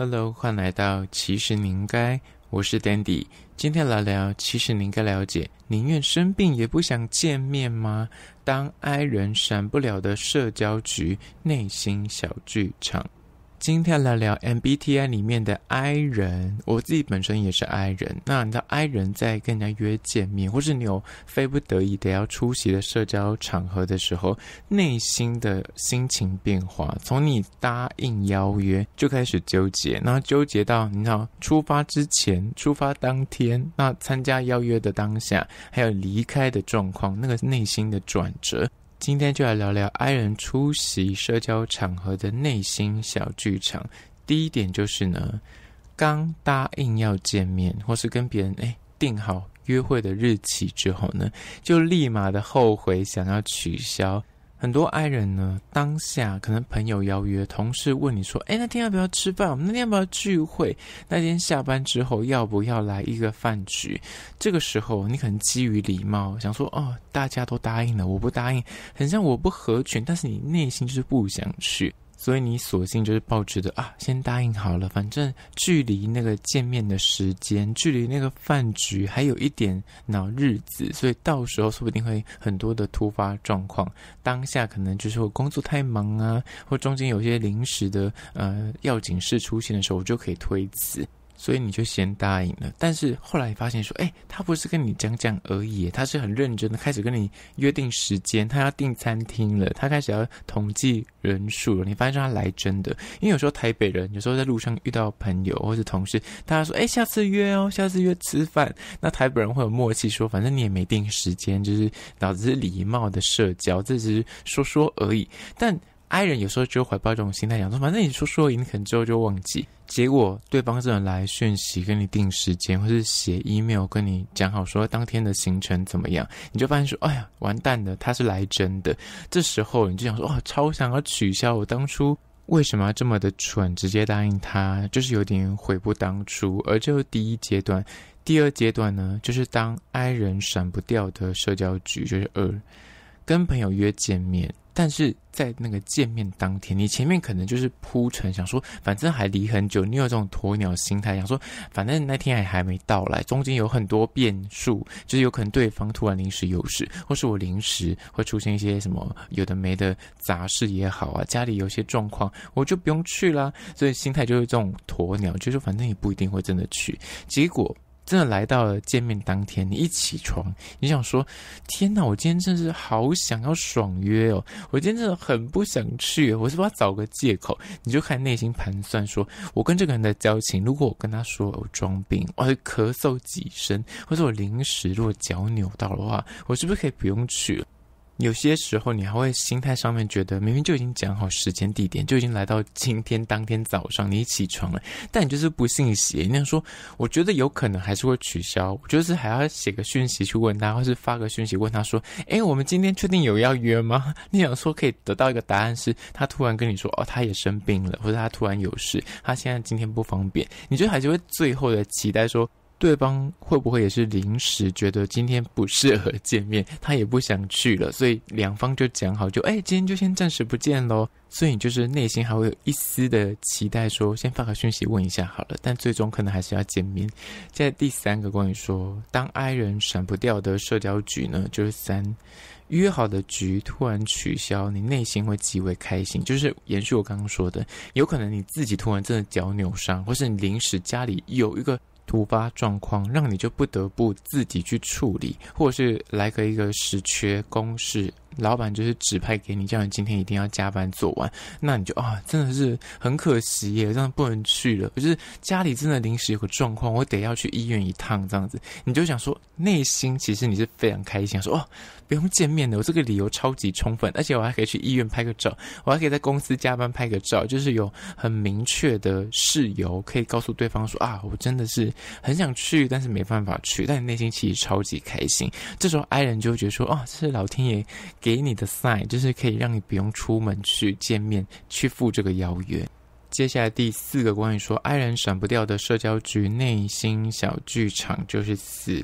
Hello，欢迎来到《其实您该》，我是 Dandy，今天来聊《其实您该了解》，宁愿生病也不想见面吗？当 I 人闪不了的社交局，内心小剧场。今天来聊 MBTI 里面的 I 人，我自己本身也是 I 人。那你知道 I 人在跟人家约见面，或是你有非不得已的要出席的社交场合的时候，内心的心情变化，从你答应邀约就开始纠结，那纠结到你知道出发之前、出发当天、那参加邀约的当下，还有离开的状况，那个内心的转折。今天就来聊聊 I 人出席社交场合的内心小剧场。第一点就是呢，刚答应要见面，或是跟别人哎定好约会的日期之后呢，就立马的后悔，想要取消。很多爱人呢，当下可能朋友邀约，同事问你说：“哎，那天要不要吃饭？我们那天要不要聚会？那天下班之后要不要来一个饭局？”这个时候，你可能基于礼貌想说：“哦，大家都答应了，我不答应，很像我不合群。”但是你内心就是不想去。所以你索性就是抱纸的啊，先答应好了。反正距离那个见面的时间，距离那个饭局还有一点脑日子，所以到时候说不定会很多的突发状况。当下可能就是我工作太忙啊，或中间有些临时的呃要紧事出现的时候，我就可以推辞。所以你就先答应了，但是后来你发现说，哎，他不是跟你讲讲而已，他是很认真的，开始跟你约定时间，他要订餐厅了，他开始要统计人数了。你发现他来真的，因为有时候台北人有时候在路上遇到朋友或者同事，大家说，哎，下次约哦，下次约吃饭。那台北人会有默契说，反正你也没定时间，就是脑子是礼貌的社交，这只是说说而已，但。爱人有时候就怀抱一种心态，想说反正你说说，你可能之后就忘记。结果对方这种来讯息跟你定时间，或是写 email 跟你讲好说当天的行程怎么样，你就发现说，哎呀，完蛋的，他是来真的。这时候你就想说，哇，超想要取消，我当初为什么要这么的蠢，直接答应他，就是有点悔不当初。而就是第一阶段，第二阶段呢，就是当爱人闪不掉的社交局，就是二，跟朋友约见面。但是在那个见面当天，你前面可能就是铺陈，想说反正还离很久，你有这种鸵鸟心态，想说反正那天还还没到来，中间有很多变数，就是有可能对方突然临时有事，或是我临时会出现一些什么有的没的杂事也好啊，家里有些状况，我就不用去啦，所以心态就是这种鸵鸟，就是反正也不一定会真的去，结果。真的来到了见面当天，你一起床，你想说：“天哪，我今天真是好想要爽约哦！我今天真的很不想去，我是不是要找个借口？”你就开始内心盘算，说我跟这个人的交情，如果我跟他说我装病，我 者咳嗽几声，或者我临时如果脚扭到的话，我是不是可以不用去了？有些时候，你还会心态上面觉得，明明就已经讲好时间地点，就已经来到今天当天早上，你起床了，但你就是不信邪，你想说，我觉得有可能还是会取消，我是还要写个讯息去问他，或是发个讯息问他说，诶，我们今天确定有要约吗？你 想说可以得到一个答案，是他突然跟你说，哦，他也生病了，或者他突然有事，他现在今天不方便，你就还是会最后的期待说。对方会不会也是临时觉得今天不适合见面，他也不想去了，所以两方就讲好，就哎，今天就先暂时不见喽。所以你就是内心还会有一丝的期待，说先发个讯息问一下好了，但最终可能还是要见面。现在第三个关于说，当爱人闪不掉的社交局呢，就是三约好的局突然取消，你内心会极为开心。就是延续我刚刚说的，有可能你自己突然真的脚扭伤，或是你临时家里有一个。突发状况让你就不得不自己去处理，或者是来个一个时缺公式。老板就是指派给你，叫你今天一定要加班做完。那你就啊，真的是很可惜耶，这样不能去了。可是家里真的临时有个状况，我得要去医院一趟，这样子你就想说，内心其实你是非常开心，说哦，不用见面的，我这个理由超级充分，而且我还可以去医院拍个照，我还可以在公司加班拍个照，就是有很明确的事由可以告诉对方说啊，我真的是很想去，但是没办法去。但你内心其实超级开心，这时候爱人就会觉得说哦，这是老天爷。给你的 sign 就是可以让你不用出门去见面去赴这个邀约。接下来第四个关于说爱人闪不掉的社交局，内心小剧场就是四。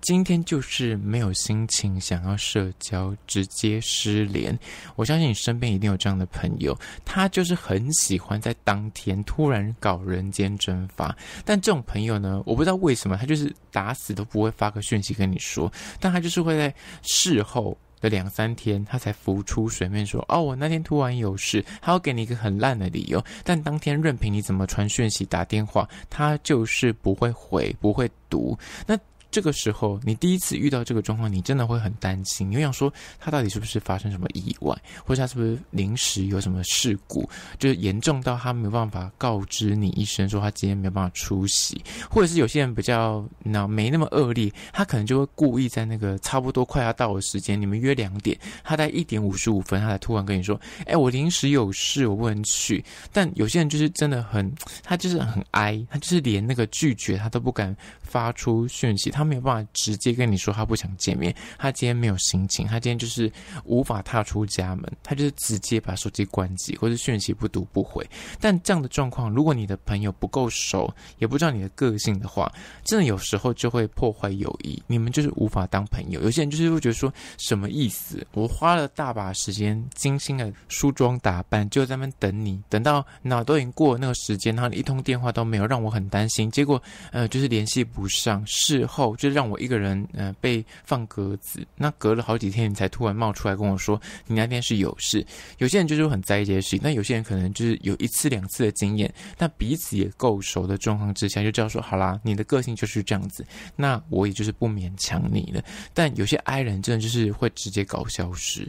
今天就是没有心情想要社交，直接失联。我相信你身边一定有这样的朋友，他就是很喜欢在当天突然搞人间蒸发。但这种朋友呢，我不知道为什么，他就是打死都不会发个讯息跟你说，但他就是会在事后。两三天，他才浮出水面说：“哦，我那天突然有事，还要给你一个很烂的理由。”但当天任凭你怎么传讯息、打电话，他就是不会回、不会读。那。这个时候，你第一次遇到这个状况，你真的会很担心，你会想说他到底是不是发生什么意外，或者他是不是临时有什么事故，就是严重到他没有办法告知你一声，说他今天没有办法出席，或者是有些人比较那没那么恶劣，他可能就会故意在那个差不多快要到的时间，你们约两点，他在一点五十五分，他才突然跟你说：“哎，我临时有事，我不能去。”但有些人就是真的很，他就是很哀，他就是连那个拒绝他都不敢发出讯息，他。没有办法直接跟你说他不想见面，他今天没有心情，他今天就是无法踏出家门，他就是直接把手机关机或者讯息不读不回。但这样的状况，如果你的朋友不够熟，也不知道你的个性的话，真的有时候就会破坏友谊，你们就是无法当朋友。有些人就是会觉得说，什么意思？我花了大把时间精心的梳妆打扮，就在那边等你，等到哪都已经过那个时间，然后一通电话都没有，让我很担心。结果呃，就是联系不上。事后。就是让我一个人，嗯，被放鸽子。那隔了好几天，你才突然冒出来跟我说，你那天是有事。有些人就是很在意这些事情，那有些人可能就是有一次两次的经验，那彼此也够熟的状况之下，就知道说，好啦，你的个性就是这样子，那我也就是不勉强你了。但有些爱人真的就是会直接搞消失。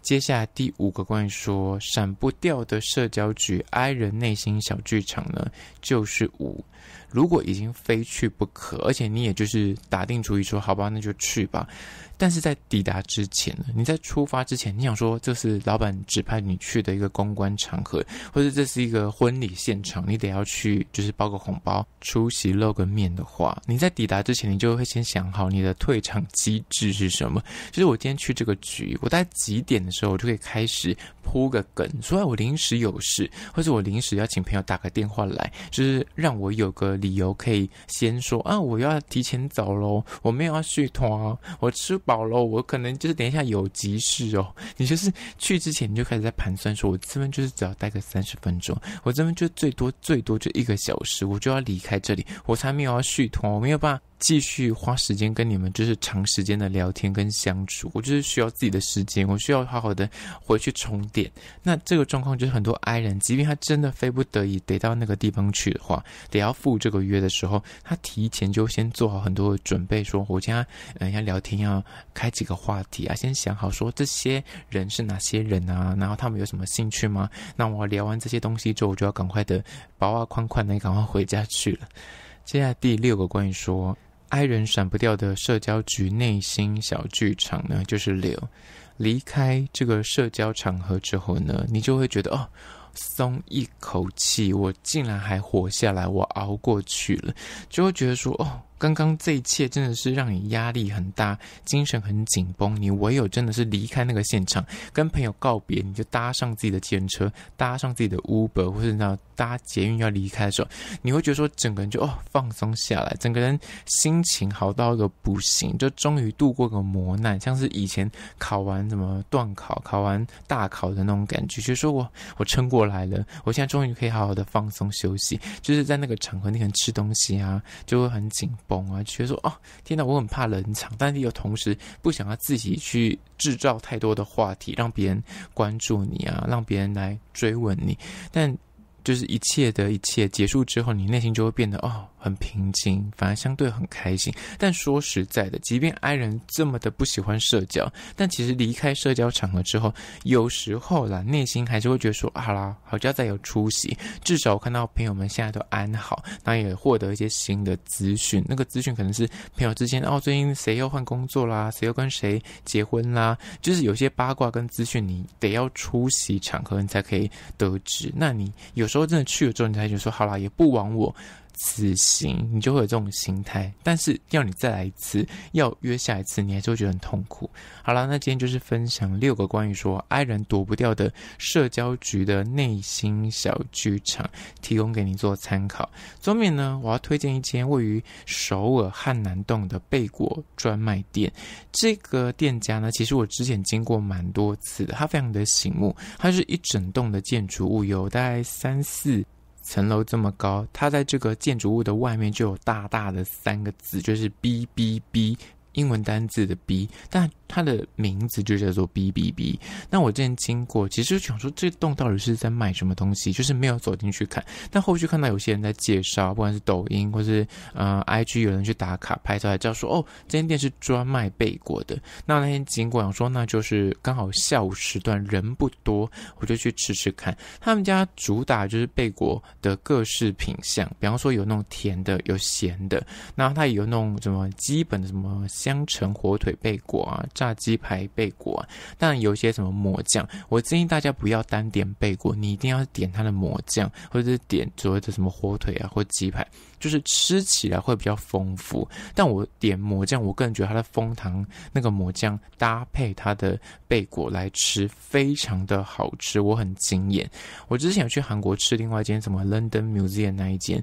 接下来第五个关于说闪不掉的社交局，爱人内心小剧场呢，就是五。如果已经非去不可，而且你也就是打定主意说好吧，那就去吧。但是在抵达之前，呢，你在出发之前，你想说这是老板指派你去的一个公关场合，或者这是一个婚礼现场，你得要去就是包个红包、出席露个面的话，你在抵达之前，你就会先想好你的退场机制是什么。就是我今天去这个局，我大概几点的时候，我就可以开始铺个梗，说我临时有事，或者我临时要请朋友打个电话来，就是让我有个。理由可以先说啊，我要提前走喽，我没有要续团，我吃饱喽，我可能就是等一下有急事哦。你就是去之前你就开始在盘算，说我这边就是只要待个三十分钟，我这边就最多最多就一个小时，我就要离开这里，我才没有要续团，我没有办。法继续花时间跟你们就是长时间的聊天跟相处，我就是需要自己的时间，我需要好好的回去充电。那这个状况就是很多爱人，即便他真的非不得已得到那个地方去的话，得要赴这个约的时候，他提前就先做好很多的准备，说我今天要聊天，要开几个话题啊，先想好说这些人是哪些人啊，然后他们有什么兴趣吗？那我聊完这些东西之后，我就要赶快的包啊，宽宽的赶快回家去了。接下来第六个关于说。爱人闪不掉的社交局，内心小剧场呢，就是流。离开这个社交场合之后呢，你就会觉得哦，松一口气，我竟然还活下来，我熬过去了，就会觉得说哦。刚刚这一切真的是让你压力很大，精神很紧绷。你唯有真的是离开那个现场，跟朋友告别，你就搭上自己的电车，搭上自己的 Uber，或者那搭捷运要离开的时候，你会觉得说，整个人就哦放松下来，整个人心情好到一个不行，就终于度过个磨难，像是以前考完怎么断考，考完大考的那种感觉，就得说我我撑过来了，我现在终于可以好好的放松休息。就是在那个场合，你很吃东西啊，就会很紧。崩啊！觉得说哦，天哪，我很怕冷场，但是又同时不想要自己去制造太多的话题，让别人关注你啊，让别人来追问你。但就是一切的一切结束之后，你内心就会变得哦。很平静，反而相对很开心。但说实在的，即便爱人这么的不喜欢社交，但其实离开社交场合之后，有时候啦，内心还是会觉得说：“好啦，好，就要再有出息，至少看到朋友们现在都安好，那也获得一些新的资讯。那个资讯可能是朋友之间哦，最近谁要换工作啦，谁要跟谁结婚啦，就是有些八卦跟资讯，你得要出席场合你才可以得知。那你有时候真的去了之后，你才觉得说：“好啦，也不枉我。”死行你就会有这种心态，但是要你再来一次，要约下一次，你还是会觉得很痛苦。好了，那今天就是分享六个关于说爱人躲不掉的社交局的内心小剧场，提供给你做参考。桌面呢，我要推荐一间位于首尔汉南洞的贝果专卖店。这个店家呢，其实我之前经过蛮多次的，它非常的醒目，它是一整栋的建筑物，有大概三四。层楼这么高，它在这个建筑物的外面就有大大的三个字，就是 “B B B”，英文单字的 “B”，但。它的名字就叫做 B B B。那我之前经过，其实想说这栋到底是在卖什么东西，就是没有走进去看。但后续看到有些人在介绍，不管是抖音或是呃 I G 有人去打卡拍照，还知道说哦，这间店是专卖贝果的。那那天经过想说，那就是刚好下午时段人不多，我就去吃吃看。他们家主打就是贝果的各式品相，比方说有那种甜的，有咸的。那它也有那种什么基本的什么香橙火腿贝果啊。炸鸡排贝果，但有些什么魔酱，我建议大家不要单点贝果，你一定要点它的魔酱，或者是点所谓的什么火腿啊，或鸡排，就是吃起来会比较丰富。但我点魔酱，我个人觉得它的蜂糖那个魔酱搭配它的贝果来吃非常的好吃，我很惊艳。我之前去韩国吃另外一间什么 London Museum 那一间。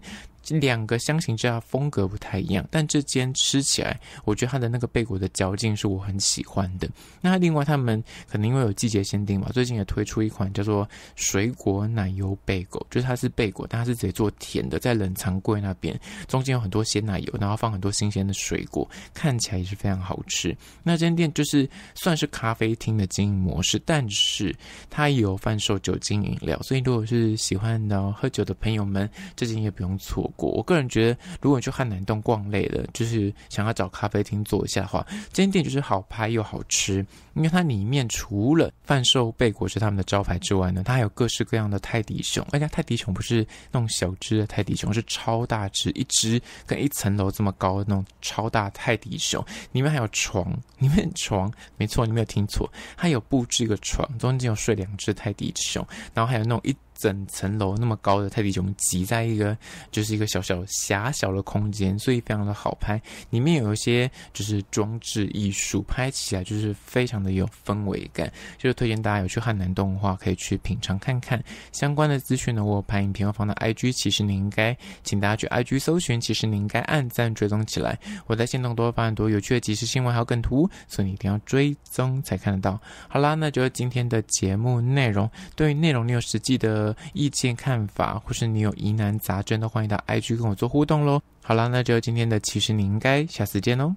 两个香型之下风格不太一样，但这间吃起来，我觉得它的那个贝果的嚼劲是我很喜欢的。那另外他们可能因为有季节限定嘛，最近也推出一款叫做水果奶油贝果，就是它是贝果，但是直接做甜的，在冷藏柜那边中间有很多鲜奶油，然后放很多新鲜的水果，看起来也是非常好吃。那间店就是算是咖啡厅的经营模式，但是它也有贩售酒精饮料，所以如果是喜欢的喝酒的朋友们，这间也不用错。我个人觉得，如果你去汉南洞逛累了，就是想要找咖啡厅坐一下的话，这间店就是好拍又好吃。因为它里面除了贩售贝果是他们的招牌之外呢，它还有各式各样的泰迪熊。而且泰迪熊不是那种小只的泰迪熊，是超大只，一只跟一层楼这么高的那种超大泰迪熊。里面还有床，里面床，没错，你没有听错，它有布置一个床，中间有睡两只泰迪熊，然后还有那种一。整层楼那么高的泰迪熊挤在一个，就是一个小小狭小的空间，所以非常的好拍。里面有一些就是装置艺术，拍起来就是非常的有氛围感。就是推荐大家有去汉南动画可以去品尝看看相关的资讯呢。我拍影片，论放的 I G，其实你应该请大家去 I G 搜寻，其实你应该按赞追踪起来。我在上都多发很多有趣的即时新闻，还有更图，所以你一定要追踪才看得到。好啦，那就是今天的节目内容。对于内容，你有实际的。意见、看法，或是你有疑难杂症的，欢迎到 IG 跟我做互动喽。好了，那就今天的《其实你应该》，下次见喽。